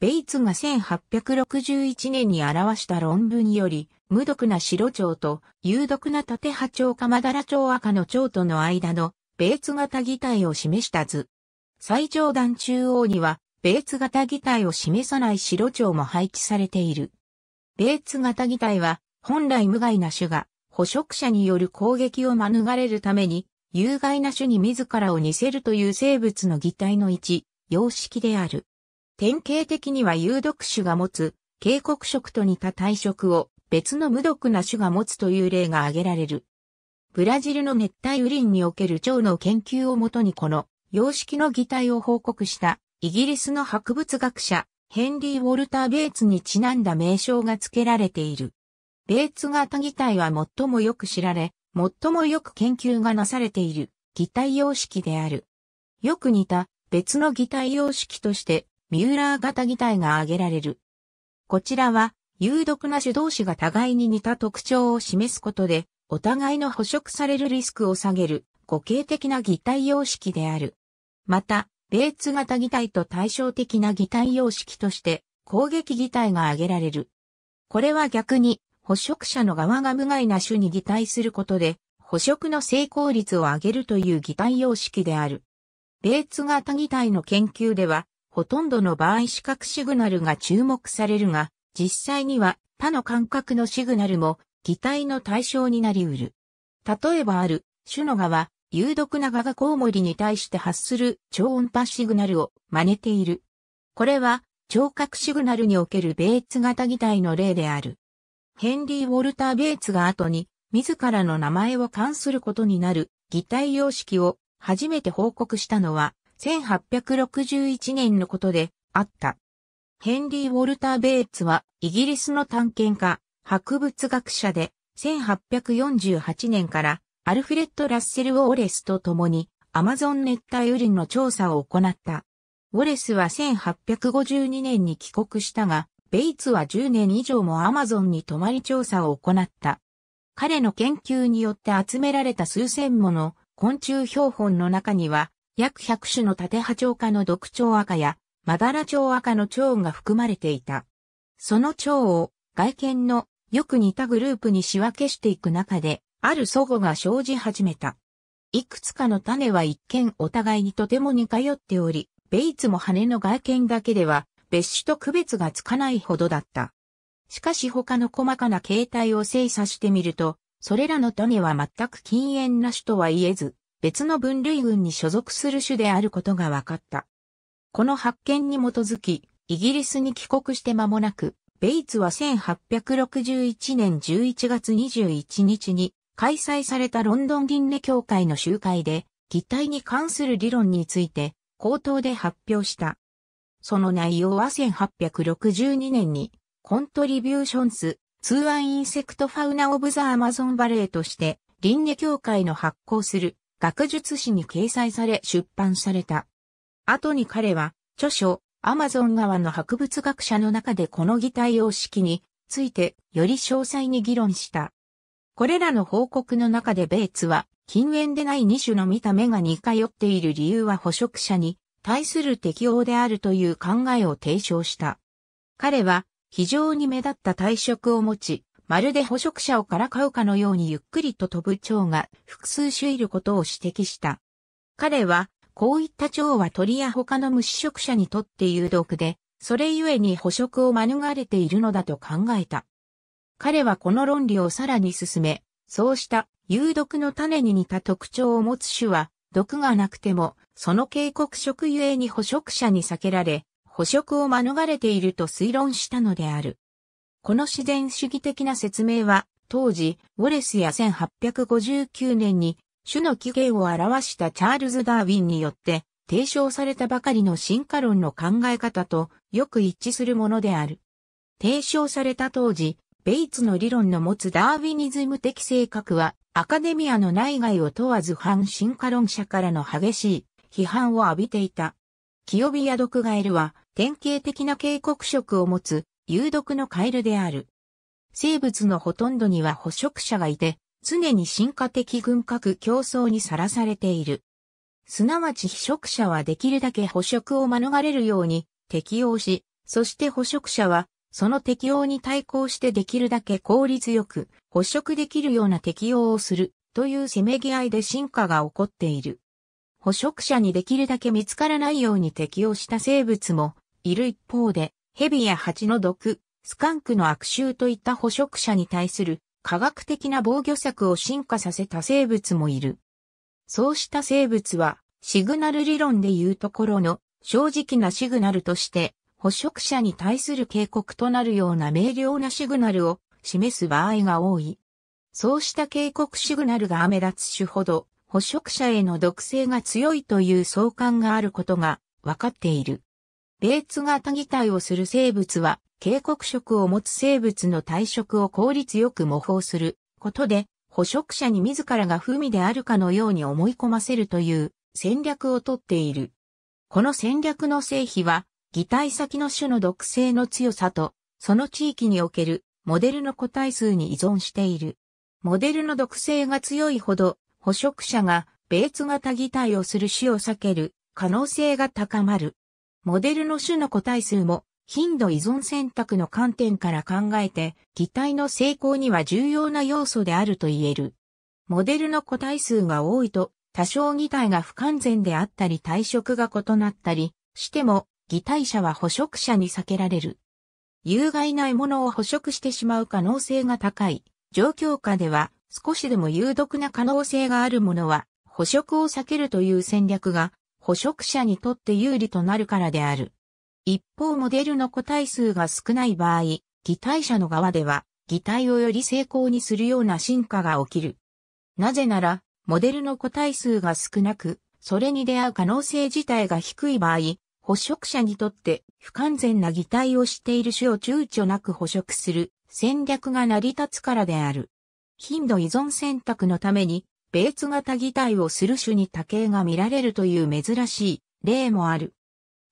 ベイツが1861年に表した論文より、無毒な白蝶と有毒な縦波蝶かまだら蝶赤の蝶との間のベイツ型擬態を示した図。最上段中央には、ベイツ型擬態を示さない白蝶も配置されている。ベイツ型擬態は、本来無害な種が、捕食者による攻撃を免れるために、有害な種に自らを似せるという生物の擬態の一、様式である。典型的には有毒種が持つ、警告色と似た体色を別の無毒な種が持つという例が挙げられる。ブラジルの熱帯雨林における蝶の研究をもとにこの様式の擬態を報告したイギリスの博物学者ヘンリー・ウォルター・ベイツにちなんだ名称が付けられている。ベイツ型擬態は最もよく知られ、最もよく研究がなされている擬態様式である。よく似た別の擬態様式としてミューラー型擬態が挙げられる。こちらは、有毒な種同士が互いに似た特徴を示すことで、お互いの捕食されるリスクを下げる、固形的な擬態様式である。また、ベーツ型擬態と対照的な擬態様式として、攻撃擬態が挙げられる。これは逆に、捕食者の側が無害な種に擬態することで、捕食の成功率を上げるという擬態様式である。ベーツ型擬態の研究では、ほとんどの場合視覚シグナルが注目されるが、実際には他の感覚のシグナルも擬態の対象になり得る。例えばある、種のガは、有毒なガがコウモリに対して発する超音波シグナルを真似ている。これは、聴覚シグナルにおけるベーツ型擬態の例である。ヘンリー・ウォルター・ベーツが後に、自らの名前を冠することになる擬態様式を初めて報告したのは、1861年のことであった。ヘンリー・ウォルター・ベイツはイギリスの探検家、博物学者で1848年からアルフレッド・ラッセル・ウォーレスと共にアマゾン熱帯雨林の調査を行った。ウォレスは1852年に帰国したが、ベイツは10年以上もアマゾンに泊まり調査を行った。彼の研究によって集められた数千もの昆虫標本の中には、約100種の縦波長化の独蝶赤や、まダら長赤の蝶が含まれていた。その蝶を外見のよく似たグループに仕分けしていく中で、ある祖語が生じ始めた。いくつかの種は一見お互いにとても似通っており、ベイツも羽の外見だけでは別種と区別がつかないほどだった。しかし他の細かな形態を精査してみると、それらの種は全く禁煙な種とは言えず、別の分類群に所属する種であることが分かった。この発見に基づき、イギリスに帰国して間もなく、ベイツは1861年11月21日に開催されたロンドン銀廻協会の集会で、擬態に関する理論について、口頭で発表した。その内容は1862年に、コントリビューションズ、ツーアンインセクトファウナオブザアマゾンバレーとして、輪廻協会の発行する学術誌に掲載され出版された。後に彼は、著書、アマゾン川の博物学者の中でこの擬態様式についてより詳細に議論した。これらの報告の中でベイツは、禁煙でない2種の見た目が似通っている理由は捕食者に対する適応であるという考えを提唱した。彼は、非常に目立った体色を持ち、まるで捕食者をからかうかのようにゆっくりと飛ぶ蝶が複数種いることを指摘した。彼は、こういった蝶は鳥や他の無視食者にとって有毒で、それゆえに捕食を免れているのだと考えた。彼はこの論理をさらに進め、そうした有毒の種に似た特徴を持つ種は、毒がなくても、その警告職ゆえに捕食者に避けられ、捕食を免れていると推論したのである。この自然主義的な説明は、当時、ウォレスや1859年に、種の起源を表したチャールズ・ダーウィンによって、提唱されたばかりの進化論の考え方とよく一致するものである。提唱された当時、ベイツの理論の持つダーウィニズム的性格は、アカデミアの内外を問わず反進化論者からの激しい批判を浴びていた。清火や毒ガエルは典型的な警告色を持つ有毒のカエルである。生物のほとんどには捕食者がいて、常に進化的軍拡競争にさらされている。すなわち被食者はできるだけ捕食を免れるように適応し、そして捕食者はその適応に対抗してできるだけ効率よく捕食できるような適応をするというせめぎ合いで進化が起こっている。捕食者にできるだけ見つからないように適応した生物もいる一方で、蛇や蜂の毒、スカンクの悪臭といった捕食者に対する科学的な防御策を進化させた生物もいる。そうした生物は、シグナル理論でいうところの正直なシグナルとして、捕食者に対する警告となるような明瞭なシグナルを示す場合が多い。そうした警告シグナルが目立つ種ほど、捕食者への毒性が強いという相関があることが分かっている。ベーツ型擬態をする生物は、警告色を持つ生物の体色を効率よく模倣することで、捕食者に自らが不味であるかのように思い込ませるという戦略をとっている。この戦略の成否は、擬態先の種の毒性の強さと、その地域におけるモデルの個体数に依存している。モデルの毒性が強いほど、捕食者がベーツ型擬態をする種を避ける可能性が高まる。モデルの種の個体数も頻度依存選択の観点から考えて、擬態の成功には重要な要素であると言える。モデルの個体数が多いと、多少擬態が不完全であったり体色が異なったりしても、擬態者は捕食者に避けられる。有害な獲物を捕食してしまう可能性が高い。状況下では少しでも有毒な可能性があるものは捕食を避けるという戦略が捕食者にとって有利となるからである。一方モデルの個体数が少ない場合、擬態者の側では、擬態をより成功にするような進化が起きる。なぜなら、モデルの個体数が少なく、それに出会う可能性自体が低い場合、捕食者にとって不完全な擬態をしている種を躊躇なく捕食する戦略が成り立つからである。頻度依存選択のためにベーツ型擬態をする種に多形が見られるという珍しい例もある。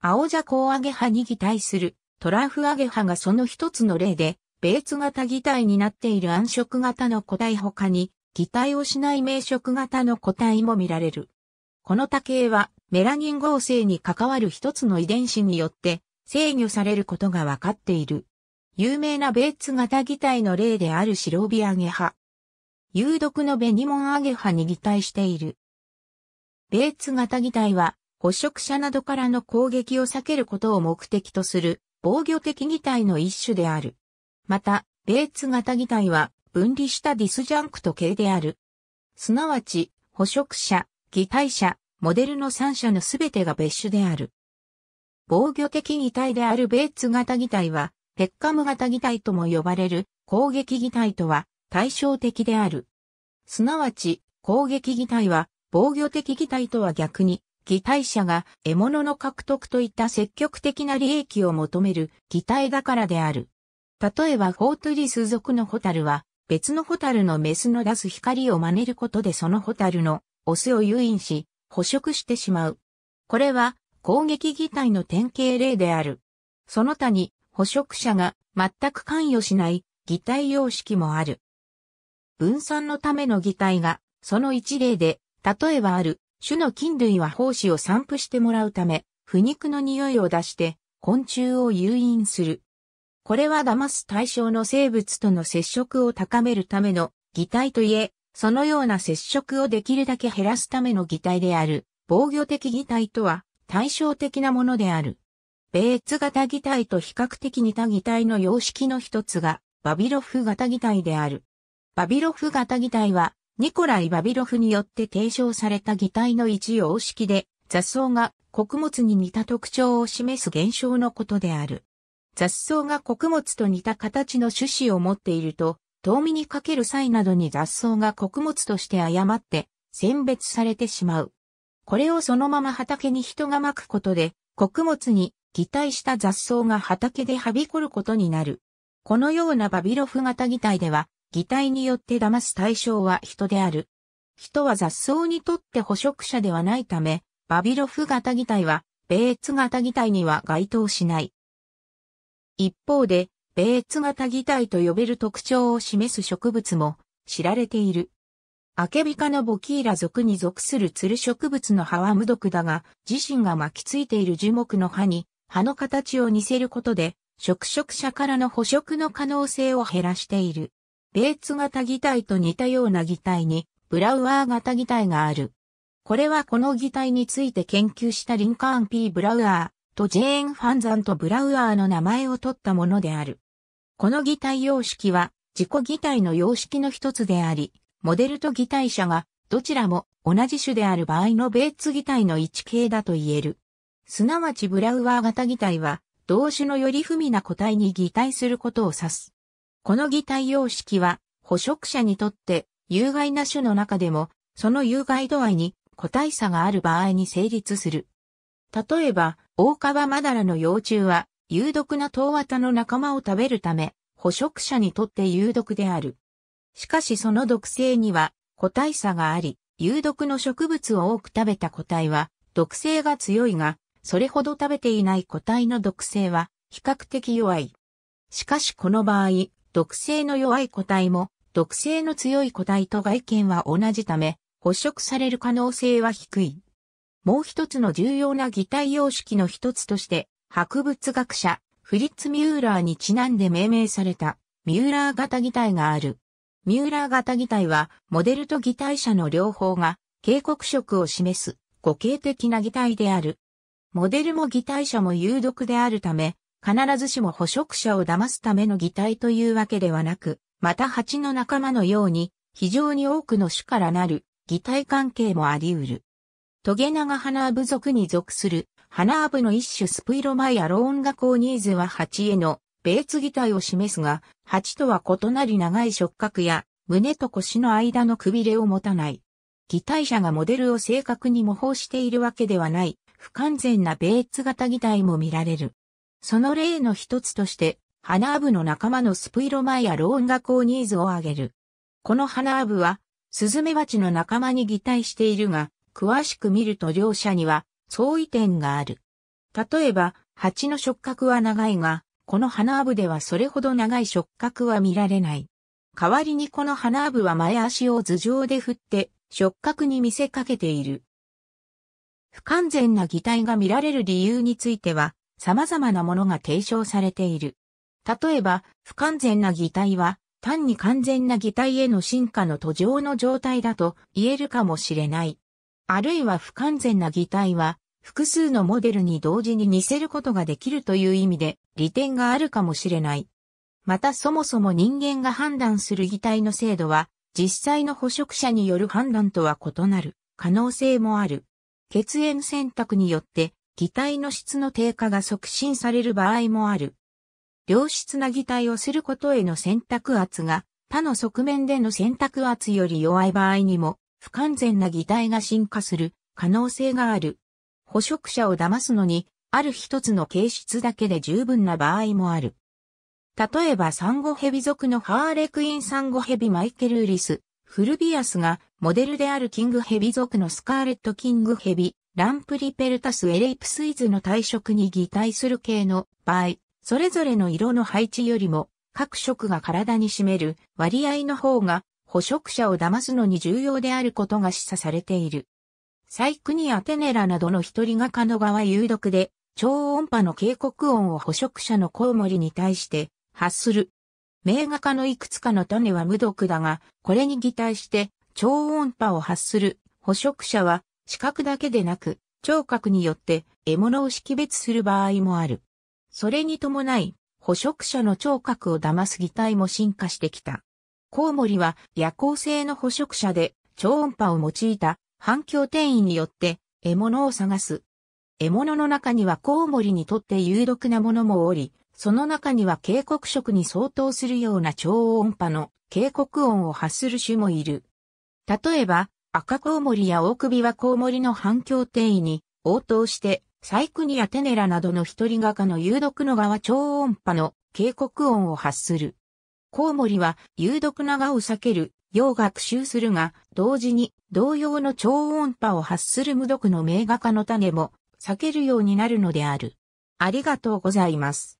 青ジャコウアゲハに擬態するトラフアゲハがその一つの例で、ベーツ型擬態になっている暗色型の個体他に、擬態をしない明色型の個体も見られる。この多形はメラニン合成に関わる一つの遺伝子によって制御されることが分かっている。有名なベーツ型擬態の例である白帯アゲハ。有毒のベニモンアゲハに擬態している。ベーツ型擬態は、捕食者などからの攻撃を避けることを目的とする防御的擬態の一種である。また、ベーツ型擬態は分離したディスジャンクト系である。すなわち、捕食者、擬態者、モデルの三者のすべてが別種である。防御的擬態であるベーツ型擬態は、ペッカム型擬態とも呼ばれる攻撃擬態とは対照的である。すなわち、攻撃擬態は、防御的擬態とは逆に、擬態者が獲物の獲得といった積極的な利益を求める擬態だからである。例えばフォートリス属のホタルは、別のホタルのメスの出す光を真似ることでそのホタルのオスを誘引し、捕食してしまう。これは攻撃擬態の典型例である。その他に捕食者が全く関与しない擬態様式もある。分散のための擬態が、その一例で、例えばある、種の菌類は胞子を散布してもらうため、腐肉の匂いを出して、昆虫を誘引する。これは騙す対象の生物との接触を高めるための擬態といえ、そのような接触をできるだけ減らすための擬態である、防御的擬態とは対照的なものである。ツ型擬態と比較的似た擬態の様式の一つが、バビロフ型擬態である。バビロフ型擬態は、ニコライ・バビロフによって提唱された擬態の一様式で、雑草が穀物に似た特徴を示す現象のことである。雑草が穀物と似た形の種子を持っていると、遠見にかける際などに雑草が穀物として誤って選別されてしまう。これをそのまま畑に人がまくことで、穀物に擬態した雑草が畑ではびこることになる。このようなバビロフ型擬態では、擬態によって騙す対象は人である。人は雑草にとって捕食者ではないため、バビロフ型擬態は、ベーツ型擬態には該当しない。一方で、ベーツ型擬態と呼べる特徴を示す植物も知られている。アケビ科のボキーラ属に属するツル植物の葉は無毒だが、自身が巻きついている樹木の葉に、葉の形を似せることで、食食者からの捕食の可能性を減らしている。ベーツ型擬態と似たような擬態に、ブラウアー型擬態がある。これはこの擬態について研究したリンカーン P. ブラウアーとジェーン・ファンザンとブラウアーの名前を取ったものである。この擬態様式は自己擬態の様式の一つであり、モデルと擬態者がどちらも同じ種である場合のベーツ擬態の一形だと言える。すなわちブラウアー型擬態は同種のより不利な個体に擬態することを指す。この擬態様式は、捕食者にとって有害な種の中でも、その有害度合いに個体差がある場合に成立する。例えば、オオカバマダラの幼虫は、有毒なトウワタの仲間を食べるため、捕食者にとって有毒である。しかしその毒性には個体差があり、有毒の植物を多く食べた個体は、毒性が強いが、それほど食べていない個体の毒性は比較的弱い。しかしこの場合、毒性の弱い個体も、毒性の強い個体と外見は同じため、捕食される可能性は低い。もう一つの重要な擬態様式の一つとして、博物学者、フリッツ・ミューラーにちなんで命名された、ミューラー型擬態がある。ミューラー型擬態は、モデルと擬態者の両方が、警告色を示す、固形的な擬態である。モデルも擬態者も有毒であるため、必ずしも捕食者を騙すための擬態というわけではなく、また蜂の仲間のように、非常に多くの種からなる擬態関係もあり得る。トゲナガハナアブ族に属するハナアブの一種スプイロマイアローンガコーニーズは蜂へのベーツ擬態を示すが、蜂とは異なり長い触覚や胸と腰の間のくびれを持たない。擬態者がモデルを正確に模倣しているわけではない、不完全なベーツ型擬態も見られる。その例の一つとして、ハナアブの仲間のスプイロマイアローンがニーズを上げる。このハナアブは、スズメバチの仲間に擬態しているが、詳しく見ると両者には相違点がある。例えば、蜂の触覚は長いが、この花アブではそれほど長い触覚は見られない。代わりにこの花アブは前足を頭上で振って触覚に見せかけている。不完全な擬態が見られる理由については、様々なものが提唱されている。例えば、不完全な擬態は、単に完全な擬態への進化の途上の状態だと言えるかもしれない。あるいは不完全な擬態は、複数のモデルに同時に似せることができるという意味で利点があるかもしれない。またそもそも人間が判断する擬態の精度は、実際の捕食者による判断とは異なる可能性もある。血縁選択によって擬態の質の低下が促進される場合もある。良質な擬態をすることへの選択圧が他の側面での選択圧より弱い場合にも不完全な擬態が進化する可能性がある。捕食者を騙すのにある一つの形質だけで十分な場合もある。例えばサンゴヘビ族のハーレクインサンゴヘビマイケル・ウリス、フルビアスがモデルであるキングヘビ族のスカーレットキングヘビ、ランプリペルタスエレイプスイズの体色に擬態する系の場合、それぞれの色の配置よりも各色が体に占める割合の方が捕食者を騙すのに重要であることが示唆されている。サイクニアテネラなどの一人画家の側有毒で超音波の警告音を捕食者のコウモリに対して発する。名画家のいくつかの種は無毒だが、これに擬態して超音波を発する捕食者は視覚だけでなく、聴覚によって獲物を識別する場合もある。それに伴い、捕食者の聴覚を騙す擬態も進化してきた。コウモリは夜行性の捕食者で超音波を用いた反響転移によって獲物を探す。獲物の中にはコウモリにとって有毒なものもおり、その中には警告色に相当するような超音波の警告音を発する種もいる。例えば、赤コウモリや大首はコウモリの反響定位に応答して、サイクニやテネラなどの一人画家の有毒の側超音波の警告音を発する。コウモリは有毒な側を避ける、よが苦臭するが、同時に同様の超音波を発する無毒の名画家の種も避けるようになるのである。ありがとうございます。